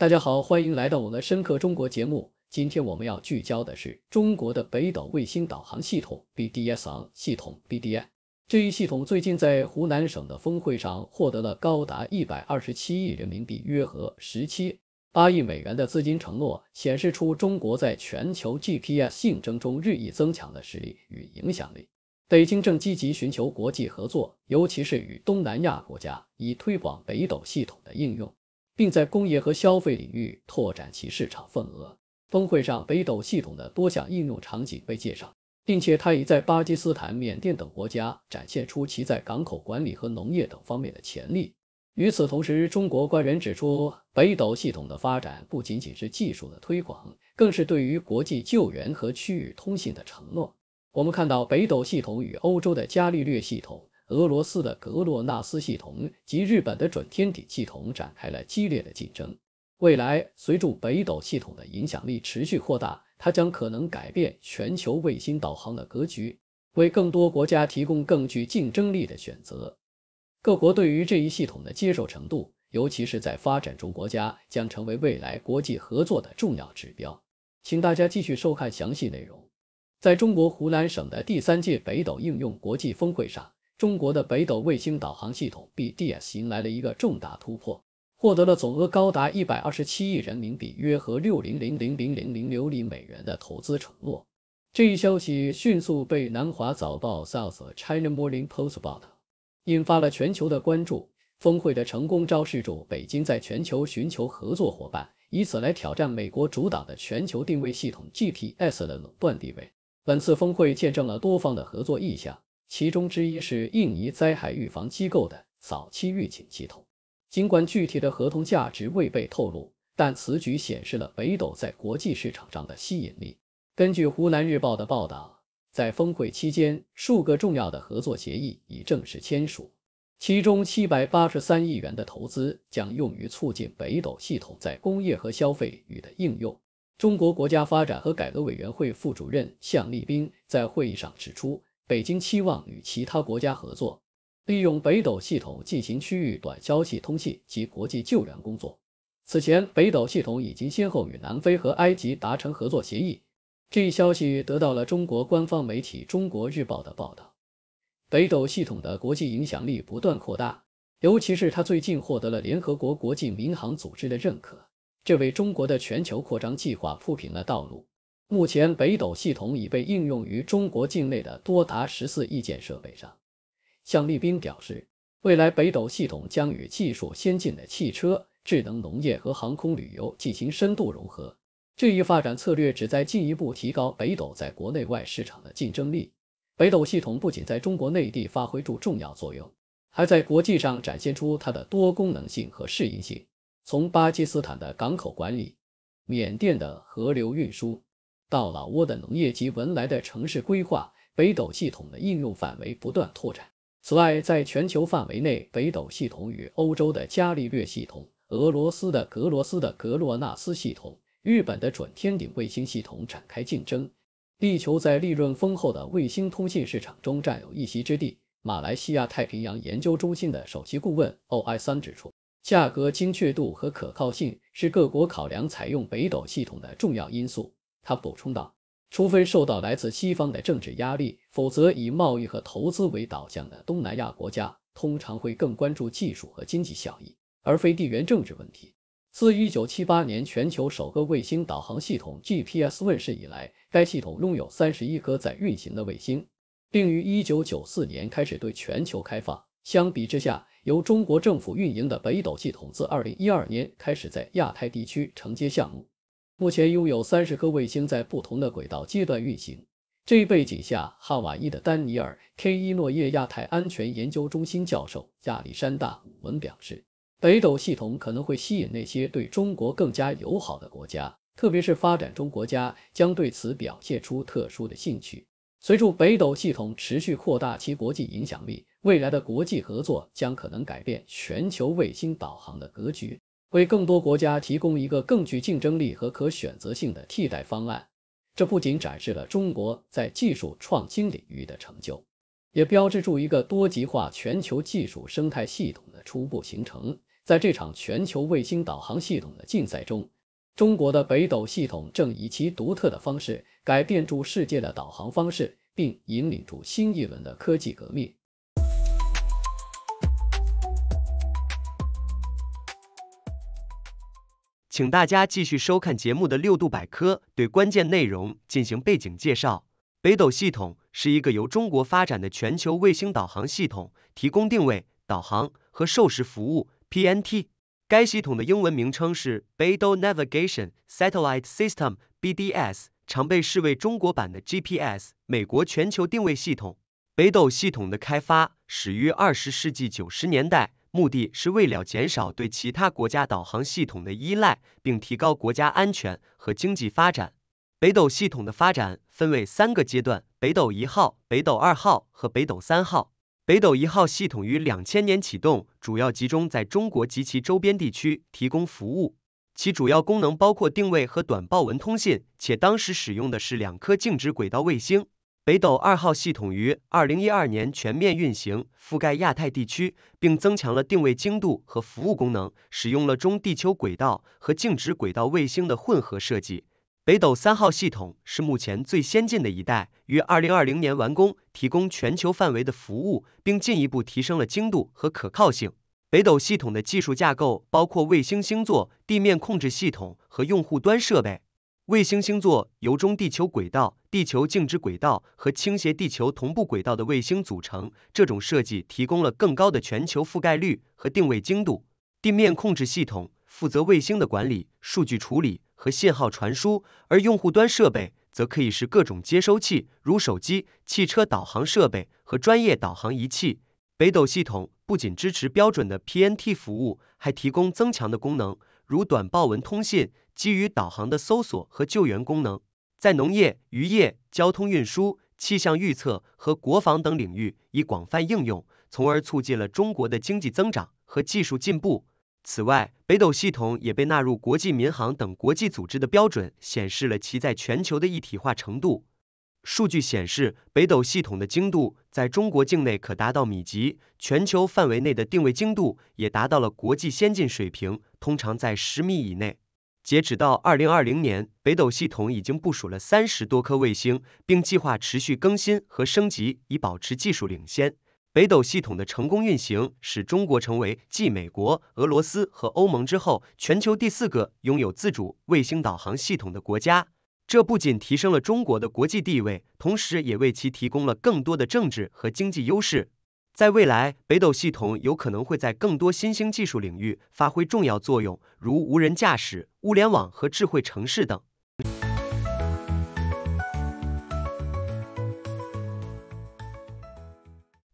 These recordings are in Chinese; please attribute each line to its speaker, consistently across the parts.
Speaker 1: 大家好，欢迎来到我们的《深刻中国》节目。今天我们要聚焦的是中国的北斗卫星导航系统 （BDS） 系统 b d i 这一系统最近在湖南省的峰会上获得了高达一百二十七亿人民币（约合十七八亿美元）的资金承诺，显示出中国在全球 GPS 竞争中日益增强的实力与影响力。北京正积极寻求国际合作，尤其是与东南亚国家，以推广北斗系统的应用。并在工业和消费领域拓展其市场份额。峰会上，北斗系统的多项应用场景被介绍，并且它已在巴基斯坦、缅甸等国家展现出其在港口管理和农业等方面的潜力。与此同时，中国官员指出，北斗系统的发展不仅仅是技术的推广，更是对于国际救援和区域通信的承诺。我们看到，北斗系统与欧洲的伽利略系统。俄罗斯的格洛纳斯系统及日本的准天体系统展开了激烈的竞争。未来，随着北斗系统的影响力持续扩大，它将可能改变全球卫星导航的格局，为更多国家提供更具竞争力的选择。各国对于这一系统的接受程度，尤其是在发展中国家，将成为未来国际合作的重要指标。请大家继续收看详细内容。在中国湖南省的第三届北斗应用国际峰会上。中国的北斗卫星导航系统 （BDS） 迎来了一个重大突破，获得了总额高达一百二十七亿人民币（约合六零零零零零零六亿美元）的投资承诺。这一消息迅速被《南华早报》（South China Morning Post） 报道，引发了全球的关注。峰会的成功昭示着北京在全球寻求合作伙伴，以此来挑战美国主导的全球定位系统 （GPS） 的垄断地位。本次峰会见证了多方的合作意向。其中之一是印尼灾害预防机构的早期预警系统。尽管具体的合同价值未被透露，但此举显示了北斗在国际市场上的吸引力。根据湖南日报的报道，在峰会期间，数个重要的合作协议已正式签署，其中七百八十三亿元的投资将用于促进北斗系统在工业和消费与的应用。中国国家发展和改革委员会副主任向立斌在会议上指出。北京期望与其他国家合作，利用北斗系统进行区域短消息通信及国际救援工作。此前，北斗系统已经先后与南非和埃及达成合作协议。这一消息得到了中国官方媒体《中国日报》的报道。北斗系统的国际影响力不断扩大，尤其是它最近获得了联合国国际民航组织的认可，这为中国的全球扩张计划铺平了道路。目前，北斗系统已被应用于中国境内的多达十四亿件设备上。向立斌表示，未来北斗系统将与技术先进的汽车、智能农业和航空旅游进行深度融合。这一发展策略旨在进一步提高北斗在国内外市场的竞争力。北斗系统不仅在中国内地发挥出重要作用，还在国际上展现出它的多功能性和适应性。从巴基斯坦的港口管理，缅甸的河流运输。到老挝的农业及文莱的城市规划，北斗系统的应用范围不断拓展。此外，在全球范围内，北斗系统与欧洲的伽利略系统、俄罗斯的格罗斯的格洛纳斯系统、日本的准天顶卫星系统展开竞争，力求在利润丰厚的卫星通信市场中占有一席之地。马来西亚太平洋研究中心的首席顾问 O.I. 三指出，价格、精确度和可靠性是各国考量采用北斗系统的重要因素。他补充道：“除非受到来自西方的政治压力，否则以贸易和投资为导向的东南亚国家通常会更关注技术和经济效益，而非地缘政治问题。”自1978年全球首个卫星导航系统 GPS 问世以来，该系统拥有31颗在运行的卫星，并于1994年开始对全球开放。相比之下，由中国政府运营的北斗系统自2012年开始在亚太地区承接项目。目前拥有三十颗卫星在不同的轨道阶段运行。这一背景下，哈瓦伊的丹尼尔 ·K· 伊诺耶亚太安全研究中心教授亚历山大·文表示，北斗系统可能会吸引那些对中国更加友好的国家，特别是发展中国家将对此表现出特殊的兴趣。随着北斗系统持续扩大其国际影响力，未来的国际合作将可能改变全球卫星导航的格局。为更多国家提供一个更具竞争力和可选择性的替代方案，这不仅展示了中国在技术创新领域的成就，也标志着一个多极化全球技术生态系统的初步形成。在这场全球卫星导航系统的竞赛中，中国的北斗系统正以其独特的方式改变住世界的导航方式，并引领住新一轮的科技革命。
Speaker 2: 请大家继续收看节目的六度百科，对关键内容进行背景介绍。北斗系统是一个由中国发展的全球卫星导航系统，提供定位、导航和授时服务 （PNT）。该系统的英文名称是北斗 Navigation Satellite System（BDS），常被视为中国版的 GPS。美国全球定位系统。北斗系统的开发始于20世纪90年代。目的是为了减少对其他国家导航系统的依赖，并提高国家安全和经济发展。北斗系统的发展分为三个阶段：北斗一号、北斗二号和北斗三号。北斗一号系统于两千年启动，主要集中在中国及其周边地区提供服务，其主要功能包括定位和短报文通信，且当时使用的是两颗静止轨道卫星。北斗二号系统于二零一二年全面运行，覆盖亚太地区，并增强了定位精度和服务功能。使用了中地球轨道和静止轨道卫星的混合设计。北斗三号系统是目前最先进的一代，于二零二零年完工，提供全球范围的服务，并进一步提升了精度和可靠性。北斗系统的技术架构包括卫星星座、地面控制系统和用户端设备。卫星星座由中地球轨道、地球静止轨道和倾斜地球同步轨道的卫星组成。这种设计提供了更高的全球覆盖率和定位精度。地面控制系统负责卫星的管理、数据处理和信号传输，而用户端设备则可以是各种接收器，如手机、汽车导航设备和专业导航仪器。北斗系统不仅支持标准的 PNT 服务，还提供增强的功能。如短报文通信、基于导航的搜索和救援功能，在农业、渔业、交通运输、气象预测和国防等领域已广泛应用，从而促进了中国的经济增长和技术进步。此外，北斗系统也被纳入国际民航等国际组织的标准，显示了其在全球的一体化程度。数据显示，北斗系统的精度在中国境内可达到米级，全球范围内的定位精度也达到了国际先进水平，通常在十米以内。截止到二零二零年，北斗系统已经部署了三十多颗卫星，并计划持续更新和升级，以保持技术领先。北斗系统的成功运行，使中国成为继美国、俄罗斯和欧盟之后，全球第四个拥有自主卫星导航系统的国家。这不仅提升了中国的国际地位，同时也为其提供了更多的政治和经济优势。在未来，北斗系统有可能会在更多新兴技术领域发挥重要作用，如无人驾驶、物联网和智慧城市等。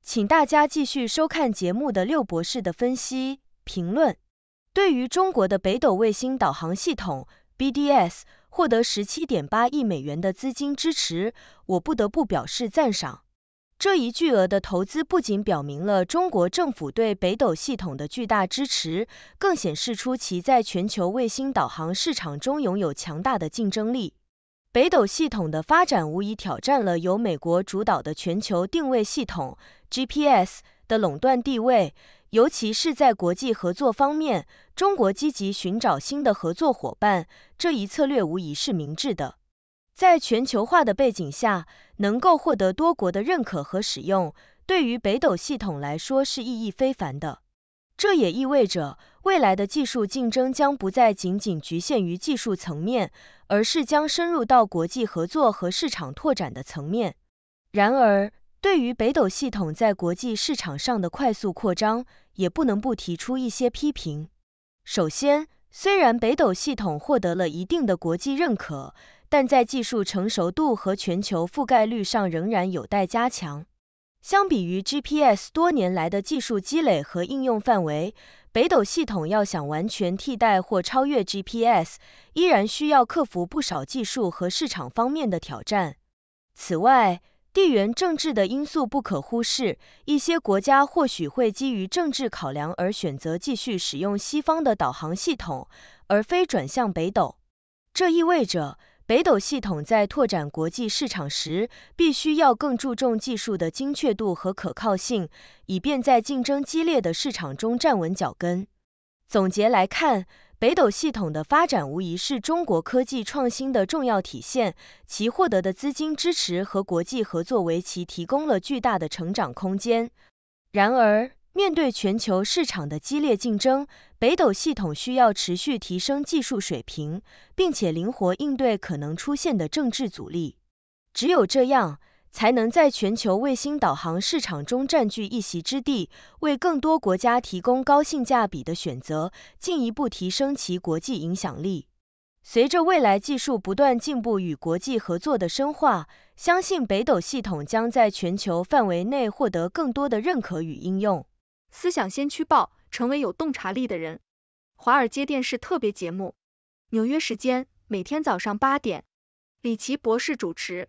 Speaker 2: 请
Speaker 3: 大家继续收看节目的六博士的分析评论。对于中国的北斗卫星导航系统。BDS 获得十七点八亿美元的资金支持，我不得不表示赞赏。这一巨额的投资不仅表明了中国政府对北斗系统的巨大支持，更显示出其在全球卫星导航市场中拥有强大的竞争力。北斗系统的发展无疑挑战了由美国主导的全球定位系统 GPS 的垄断地位。尤其是在国际合作方面，中国积极寻找新的合作伙伴，这一策略无疑是明智的。在全球化的背景下，能够获得多国的认可和使用，对于北斗系统来说是意义非凡的。这也意味着，未来的技术竞争将不再仅仅局限于技术层面，而是将深入到国际合作和市场拓展的层面。然而，对于北斗系统在国际市场上的快速扩张，也不能不提出一些批评。首先，虽然北斗系统获得了一定的国际认可，但在技术成熟度和全球覆盖率上仍然有待加强。相比于 GPS 多年来的技术积累和应用范围，北斗系统要想完全替代或超越 GPS，依然需要克服不少技术和市场方面的挑战。此外，地缘政治的因素不可忽视，一些国家或许会基于政治考量而选择继续使用西方的导航系统，而非转向北斗。这意味着，北斗系统在拓展国际市场时，必须要更注重技术的精确度和可靠性，以便在竞争激烈的市场中站稳脚跟。总结来看，北斗系统的发展无疑是中国科技创新的重要体现，其获得的资金支持和国际合作为其提供了巨大的成长空间。然而，面对全球市场的激烈竞争，北斗系统需要持续提升技术水平，并且灵活应对可能出现的政治阻力。只有这样，才能在全球卫星导航市场中占据一席之地，为更多国家提供高性价比的选择，进一步提升其国际影响力。随着未来技术不断进步与国际合作的深化，相信北斗系统将在全球范围内获得更多的认可与应用。思想先驱报，成为有洞察力的人。华尔街电视特别节目，纽约时间每天早上八点，李奇博士主持。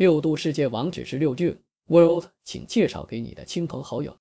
Speaker 1: 六度世界网址是六句 world，请介绍给你的亲朋好友。